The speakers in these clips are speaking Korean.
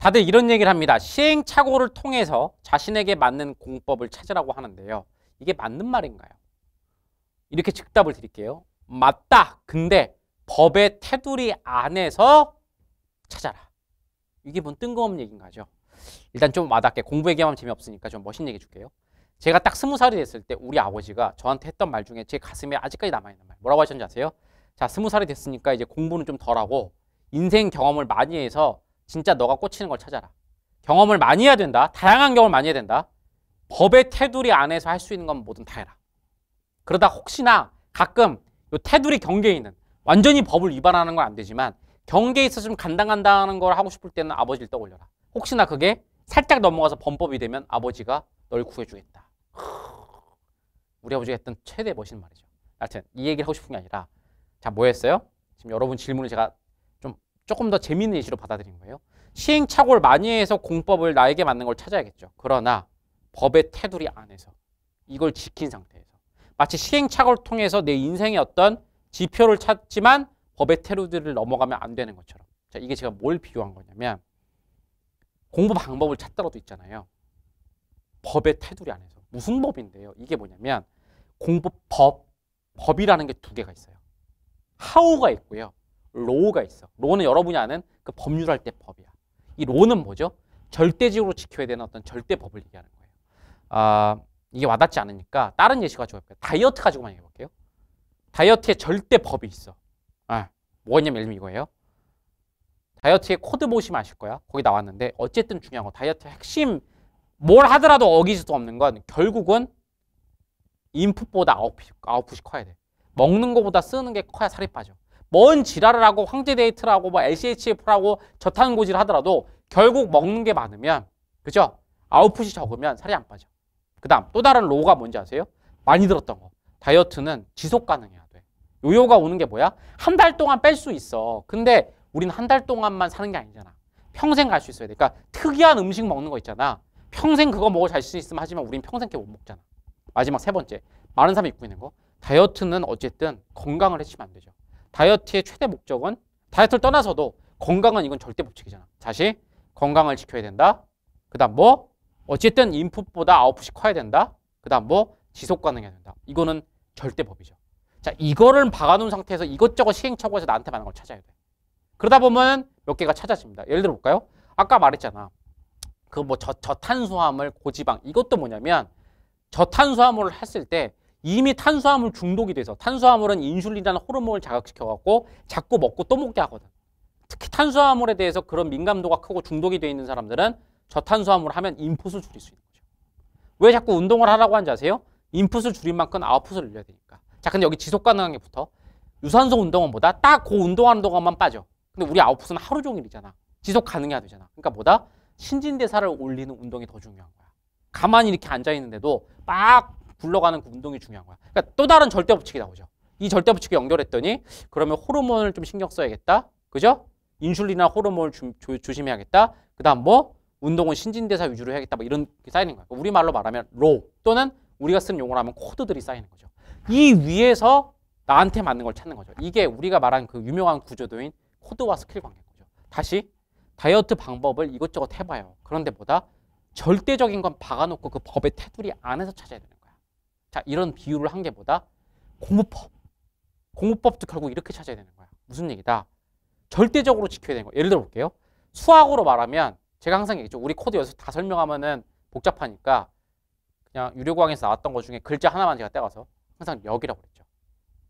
다들 이런 얘기를 합니다. 시행착오를 통해서 자신에게 맞는 공법을 찾으라고 하는데요. 이게 맞는 말인가요? 이렇게 즉답을 드릴게요. 맞다. 근데 법의 테두리 안에서 찾아라. 이게 뭔 뜬금없는 얘기인가죠? 일단 좀 와닿게 공부 얘기하면 재미없으니까 좀 멋있는 얘기 해 줄게요. 제가 딱 스무 살이 됐을 때 우리 아버지가 저한테 했던 말 중에 제 가슴에 아직까지 남아있는 말 뭐라고 하셨는지 아세요? 자 스무 살이 됐으니까 이제 공부는 좀 덜하고 인생 경험을 많이 해서 진짜 너가 꽂히는 걸 찾아라. 경험을 많이 해야 된다. 다양한 경험을 많이 해야 된다. 법의 테두리 안에서 할 수 있는 건 뭐든 다 해라. 그러다 혹시나 가끔 요 테두리 경계에 있는 완전히 법을 위반하는 건 안 되지만 경계에 있어서 좀 간당간당하는 걸 하고 싶을 때는 아버지를 떠올려라. 혹시나 그게 살짝 넘어가서 범법이 되면 아버지가 널 구해주겠다. 우리 아버지가 했던 최대 멋있는 말이죠. 하여튼 이 얘기를 하고 싶은 게 아니라 자, 뭐 했어요? 지금 여러분 질문을 제가 조금 더 재미있는 예시로 받아들인 거예요. 시행착오를 많이 해서 공법을 나에게 맞는 걸 찾아야겠죠. 그러나 법의 테두리 안에서 이걸 지킨 상태에서 마치 시행착오를 통해서 내 인생의 어떤 지표를 찾지만 법의 테두리를 넘어가면 안 되는 것처럼 자, 이게 제가 뭘 비유한 거냐면 공부 방법을 찾더라도 있잖아요. 법의 테두리 안에서 무슨 법인데요? 이게 뭐냐면 공부법, 법이라는 게 두 개가 있어요. 하우가 있고요. 로우가 있어. 로우는 여러분이 아는 그 법률할 때 법이야. 이 로우는 뭐죠? 절대적으로 지켜야 되는 어떤 절대 법을 얘기하는 거예요. 아, 이게 와닿지 않으니까 다른 예시 가지고 해볼게요. 다이어트 가지고만 해볼게요. 다이어트에 절대 법이 있어. 아, 뭐냐면 예를 이거예요. 다이어트의 코드 보시면 아실 거야. 거기 나왔는데 어쨌든 중요한 거 다이어트의 핵심 뭘 하더라도 어길 수도 없는 건 결국은 인풋보다 아웃풋, 아웃풋이 커야 돼. 먹는 거보다 쓰는 게 커야 살이 빠져. 뭔지랄을하고 황제데이트라고 뭐 LCHF라고 저탄고지를 하더라도 결국 먹는 게 많으면 그죠? 아웃풋이 적으면 살이 안 빠져. 그 다음 또 다른 로우가 뭔지 아세요? 많이 들었던 거. 다이어트는 지속 가능해야 돼. 요요가 오는 게 뭐야? 한 달 동안 뺄 수 있어. 근데 우리는한 달 동안만 사는 게 아니잖아. 평생 갈 수 있어야 돼. 그러니까 특이한 음식 먹는 거 있잖아. 평생 그거 먹어 잘 수 있으면 하지만 우린 평생 걔못 먹잖아. 마지막 세 번째. 많은 사람이 입고 있는 거. 다이어트는 어쨌든 건강을 해치면 안 되죠. 다이어트의 최대 목적은 다이어트를 떠나서도 건강은 이건 절대 법칙이잖아. 다시 건강을 지켜야 된다. 그다음 뭐 어쨌든 인풋보다 아웃풋이 커야 된다. 그다음 뭐 지속 가능해야 된다. 이거는 절대 법이죠. 자, 이거를 박아놓은 상태에서 이것저것 시행착오해서 나한테 맞는 걸 찾아야 돼. 그러다 보면 몇 개가 찾아집니다. 예를 들어 볼까요? 아까 말했잖아. 그 뭐 저탄수화물 고지방 이것도 뭐냐면 저탄수화물을 했을 때 이미 탄수화물 중독이 돼서 탄수화물은 인슐린이라는 호르몬을 자극시켜갖고 자꾸 먹고 또 먹게 하거든. 특히 탄수화물에 대해서 그런 민감도가 크고 중독이 돼 있는 사람들은 저탄수화물 하면 인풋을 줄일 수 있는 거죠. 왜 자꾸 운동을 하라고 하는지 아세요? 인풋을 줄인 만큼 아웃풋을 늘려야 되니까. 자, 근데 여기 지속 가능한 게 붙어. 유산소 운동은보다 딱 그 운동하는 동안만 빠져. 근데 우리 아웃풋은 하루 종일이잖아. 지속 가능해야 되잖아. 그러니까 뭐다? 신진대사를 올리는 운동이 더 중요한 거야. 가만히 이렇게 앉아 있는데도 막 굴러가는 그 운동이 중요한 거야. 그러니까 또 다른 절대 법칙이 나오죠. 이 절대 법칙에 연결했더니 그러면 호르몬을 좀 신경 써야겠다. 그죠? 인슐린이나 호르몬을 주, 조, 조심해야겠다. 그다음 뭐 운동은 신진대사 위주로 해야겠다. 뭐 이런 게 쌓이는 거야. 우리 말로 말하면 로 또는 우리가 쓰는 용어로 하면 코드들이 쌓이는 거죠. 이 위에서 나한테 맞는 걸 찾는 거죠. 이게 우리가 말한 그 유명한 구조도인 코드와 스킬 관계인 거죠. 다시 다이어트 방법을 이것저것 해봐요. 그런데 뭐다? 절대적인 건 박아놓고 그 법의 테두리 안에서 찾아야 되는 거예요. 자, 이런 비유를 한 게보다 공부법공부법도 결국 이렇게 찾아야 되는 거야. 무슨 얘기다? 절대적으로 지켜야 되는 거야. 예를 들어 볼게요. 수학으로 말하면 제가 항상 얘기했죠. 우리 코드 여기서 다 설명하면은 복잡하니까 그냥 유료 강의에서 나왔던 것 중에 글자 하나만 제가 떼가서 항상 역이라고 그랬죠.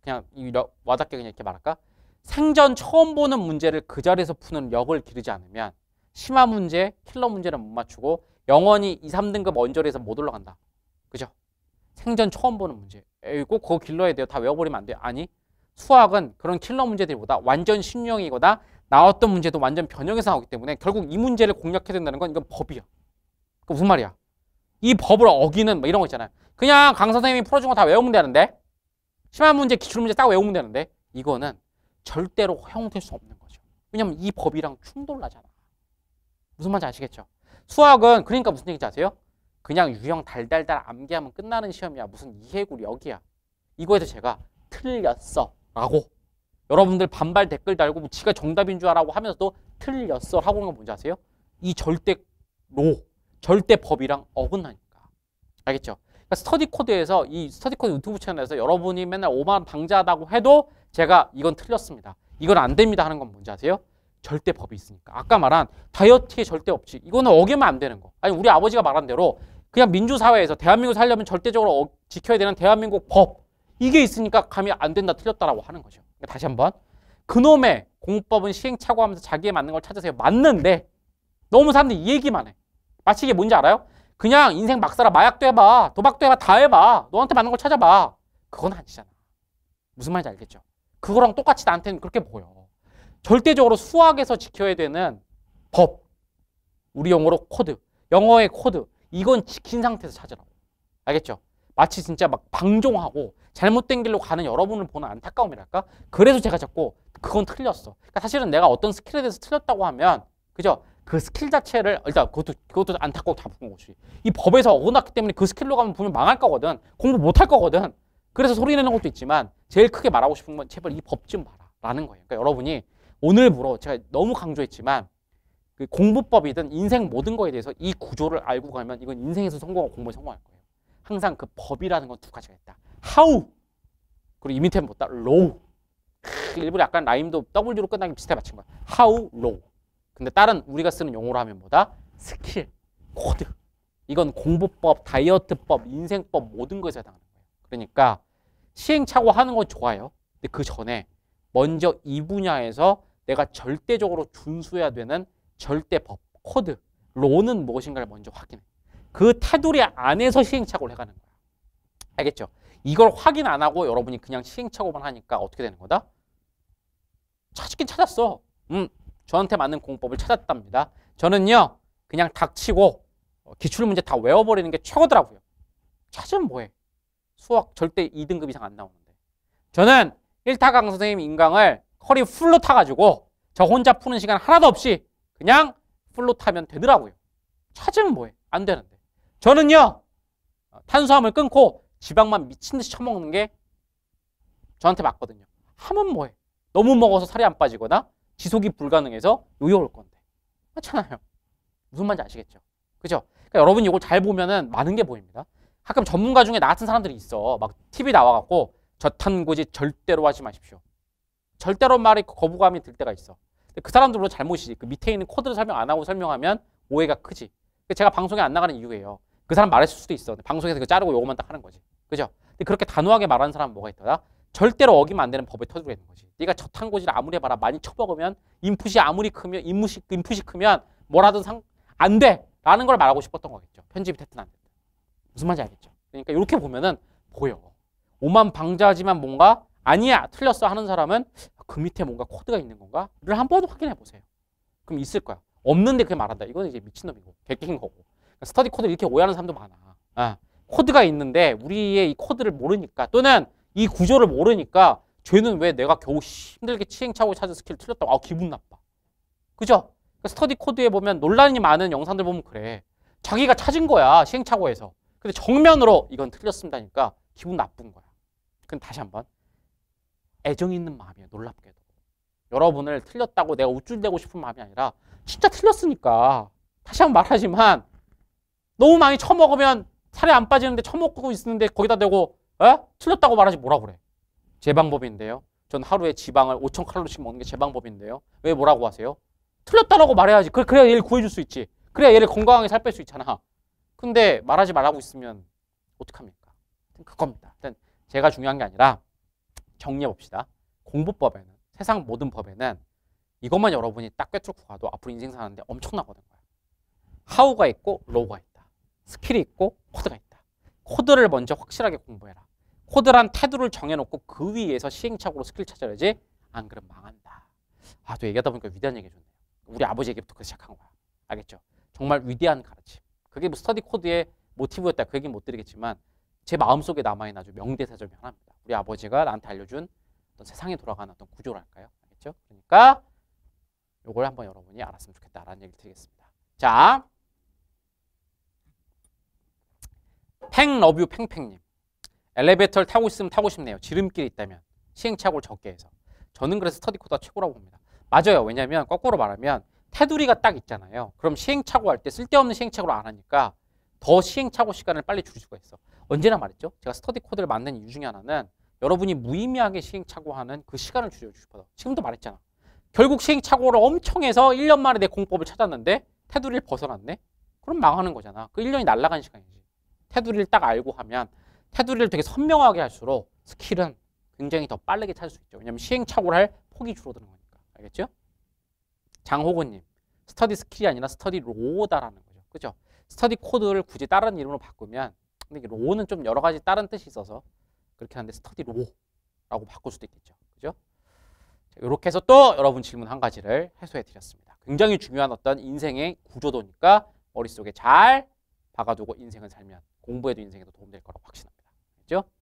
그냥 이 역, 와닿게 그냥 이렇게 말할까? 생전 처음 보는 문제를 그 자리에서 푸는 역을 기르지 않으면 심화 문제, 킬러 문제는 못 맞추고 영원히 2, 3등급 언저리에서 못 올라간다. 그죠? 생전 처음 보는 문제. 에이, 꼭그 거 길러야 돼요. 다 외워버리면 안 돼요. 아니, 수학은 그런 킬러 문제들보다 완전 신유형이거나 나왔던 문제도 완전 변형해서 나오기 때문에 결국 이 문제를 공략해야 된다는 건 이건 법이야. 그 무슨 말이야? 이 법을 어기는 뭐 이런 거 있잖아요. 그냥 강 선생님이 풀어준 거 다 외우면 되는데 심한 문제, 기출 문제 딱 외우면 되는데 이거는 절대로 허용될 수 없는 거죠. 왜냐면 이 법이랑 충돌 나잖아. 무슨 말인지 아시겠죠? 수학은 그러니까 무슨 얘기인지 아세요? 그냥 유형 달달달 암기하면 끝나는 시험이야. 무슨 이해구력기야 이거에서 제가 틀렸어 라고 여러분들 반발 댓글 달고 뭐 지가 정답인 줄 알아고 하면서 도 틀렸어 하고 있는건 뭔지 아세요? 이 절대로 절대법이랑 어긋나니까 알겠죠? 그러니까 스터디 코드에서 이 스터디 코드 유튜브 채널에서 여러분이 맨날 오만 방자하다고 해도 제가 이건 틀렸습니다 이건 안 됩니다 하는 건 뭔지 아세요? 절대법이 있으니까 아까 말한 다이어트의 절대 법칙 이거는 어기면 안 되는 거 아니 우리 아버지가 말한 대로 그냥 민주사회에서 대한민국 살려면 절대적으로 어, 지켜야 되는 대한민국 법 이게 있으니까 감이 안 된다 틀렸다라고 하는 거죠. 그러니까 다시 한번 그놈의 공법은 시행착오하면서 자기에 맞는 걸 찾으세요. 맞는데 너무 사람들이 이 얘기만 해. 마치 이게 뭔지 알아요? 그냥 인생 막 살아 마약도 해봐 도박도 해봐 다 해봐 너한테 맞는 걸 찾아봐 그건 아니잖아 무슨 말인지 알겠죠? 그거랑 똑같이 나한테는 그렇게 보여 절대적으로 수학에서 지켜야 되는 법 우리 영어로 코드 영어의 코드 이건 지킨 상태에서 찾으라고. 알겠죠? 마치 진짜 막 방종하고 잘못된 길로 가는 여러분을 보는 안타까움이랄까? 그래서 제가 자꾸 그건 틀렸어. 그러니까 사실은 내가 어떤 스킬에 대해서 틀렸다고 하면 그죠? 그 스킬 자체를 일단 그것도 그것도 안타까워 잡은 거지. 이 법에서 어긋났기 때문에 그 스킬로 가면 분명 망할 거거든. 공부 못할 거거든. 그래서 소리 내는 것도 있지만 제일 크게 말하고 싶은 건 제발 이 법 좀 봐라라는 거예요. 그러니까 여러분이 오늘부로 제가 너무 강조했지만 그 공부법이든 인생 모든 거에 대해서 이 구조를 알고 가면 이건 인생에서 성공하고 공부에 성공할 거예요. 항상 그 법이라는 건 두 가지가 있다. how 그리고 이 밑에 뭐다 low 일부러 약간 라임도 W로 끝나기 비슷해 맞춘 거야. how low 근데 다른 우리가 쓰는 용어로 하면 뭐다? 스킬, 코드 이건 공부법, 다이어트법, 인생법 모든 것에 해당하는 거예요. 그러니까 시행착오 하는 건 좋아요. 근데 그 전에 먼저 이 분야에서 내가 절대적으로 준수해야 되는 절대법, 코드, 로는 무엇인가를 먼저 확인해. 그 테두리 안에서 시행착오를 해가는 거야. 알겠죠? 이걸 확인 안 하고 여러분이 그냥 시행착오만 하니까 어떻게 되는 거다? 찾긴 찾았어. 음, 저한테 맞는 공법을 찾았답니다. 저는요, 그냥 닥치고 어, 기출문제 다 외워버리는 게 최고더라고요. 찾으면 뭐해? 수학 절대 2등급 이상 안 나오는데. 저는 1타 강 선생님 인강을 허리 풀로 타가지고 저 혼자 푸는 시간 하나도 없이 그냥 플롯하면 되더라고요. 찾으면 뭐해? 안 되는데. 저는요. 탄수화물 끊고 지방만 미친 듯이 처먹는 게 저한테 맞거든요. 하면 뭐해? 너무 먹어서 살이 안 빠지거나 지속이 불가능해서 요요 올 건데. 맞잖아요. 무슨 말인지 아시겠죠? 그죠? 그러니까 여러분 이걸 잘 보면은 많은 게 보입니다. 가끔 전문가 중에 나 같은 사람들이 있어. 막 TV 나와갖고 저탄고지 절대로 하지 마십시오. 절대로 말이 거부감이 들 때가 있어. 그사람들로 잘못이지. 그 밑에 있는 코드를 설명 안 하고 설명하면 오해가 크지. 그 제가 방송에 안 나가는 이유예요. 그 사람 말했을 수도 있어. 방송에서 그 자르고 요것만딱 하는 거지. 그죠? 근데 그렇게 단호하게 말하는 사람은 뭐가 있더라? 절대로 어기면 안 되는 법에 터지고 있는 거지. 네가 저탄고지를 아무리 해봐라. 많이 쳐먹으면 인풋이 아무리 크면 인풋이, 인풋이 크면 뭐라든 상 안 돼! 라는 걸 말하고 싶었던 거겠죠. 편집이 됐든 안 됐든. 무슨 말인지 알겠죠? 그러니까 이렇게 보면은 보여. 오만 방자지만 뭔가 아니야 틀렸어 하는 사람은 그 밑에 뭔가 코드가 있는 건가를 한 번 확인해 보세요. 그럼 있을 거야. 없는데 그게 말한다. 이건 이제 미친놈이고 개긴 거고. 그러니까 스터디 코드 이렇게 오해하는 사람도 많아. 아, 코드가 있는데 우리의 이 코드를 모르니까 또는 이 구조를 모르니까 죄는 왜 내가 겨우 힘들게 시행착오 찾은 스킬 을 틀렸다고 아 기분 나빠. 그죠? 그러니까 스터디 코드에 보면 논란이 많은 영상들 보면 그래. 자기가 찾은 거야 시행착오에서. 근데 정면으로 이건 틀렸습니다니까 기분 나쁜 거야. 그럼 다시 한번. 애정 있는 마음이에요. 놀랍게도. 여러분을 틀렸다고 내가 우쭐대고 싶은 마음이 아니라 진짜 틀렸으니까 다시 한번 말하지만 너무 많이 처먹으면 살이 안 빠지는데 처먹고 있는데 거기다 대고 에? 틀렸다고 말하지 뭐라 그래. 제 방법인데요. 전 하루에 지방을 5천 칼로리씩 먹는 게 제 방법인데요. 왜 뭐라고 하세요? 틀렸다라고 말해야지. 그, 그래야 얘를 구해줄 수 있지. 그래야 얘를 건강하게 살 뺄 수 있잖아. 근데 말하지 말라고 있으면 어떡합니까? 그겁니다. 제가 중요한 게 아니라 정리해 봅시다. 공부법에는 세상 모든 법에는 이것만 여러분이 딱 꿰뚫고 가도 앞으로 인생 사는데 엄청나거든요. 하우가 있고 로우가 있다. 스킬이 있고 코드가 있다. 코드를 먼저 확실하게 공부해라. 코드란 태도를 정해놓고 그 위에서 시행착오로 스킬 찾아야지 안 그러면 망한다. 아, 또 얘기하다 보니까 위대한 얘기 해줬네요. 우리 아버지 얘기부터 그 시작한 거야. 알겠죠? 정말 위대한 가르침. 그게 뭐 스터디 코드의 모티브였다. 그 얘기는 못 드리겠지만 제 마음속에 남아있는 아주 명대사 중 하나입니다. 우리 아버지가 나한테 알려준 어떤 세상에 돌아가는 어떤 구조랄까요? 알겠죠? 그러니까 요걸 한번 여러분이 알았으면 좋겠다라는 얘기를 드리겠습니다. 자, 팽러뷰 팽팽님. 엘리베이터를 타고 있으면 타고 싶네요. 지름길이 있다면. 시행착오를 적게 해서. 저는 그래서 스터디 코드가 최고라고 봅니다. 맞아요. 왜냐하면 거꾸로 말하면 테두리가 딱 있잖아요. 그럼 시행착오 할때 쓸데없는 시행착오를 안 하니까 더 시행착오 시간을 빨리 줄일 수가 있어. 언제나 말했죠. 제가 스터디 코드를 만든 이유 중에 하나는 여러분이 무의미하게 시행착오하는 그 시간을 줄여주고 싶어서 지금도 말했잖아. 결국 시행착오를 엄청 해서 1년 만에 내 공법을 찾았는데 테두리를 벗어났네? 그럼 망하는 거잖아. 그 1년이 날아간 시간이지. 테두리를 딱 알고 하면 테두리를 되게 선명하게 할수록 스킬은 굉장히 더 빠르게 찾을 수 있죠. 왜냐하면 시행착오를 할 폭이 줄어드는 거니까. 알겠죠? 장호근님 스터디 스킬이 아니라 스터디 로다라는 거죠. 그죠? 스터디 코드를 굳이 다른 이름으로 바꾸면 근데 이게 로우는 좀 여러 가지 다른 뜻이 있어서 그렇게 하는데 스터디 로우라고 바꿀 수도 있겠죠. 그죠? 자, 이렇게 해서 또 여러분 질문 한 가지를 해소해 드렸습니다. 굉장히 중요한 어떤 인생의 구조도니까 머릿속에 잘 박아두고 인생을 살면 공부에도 인생에도 도움될 거라고 확신합니다. 그죠?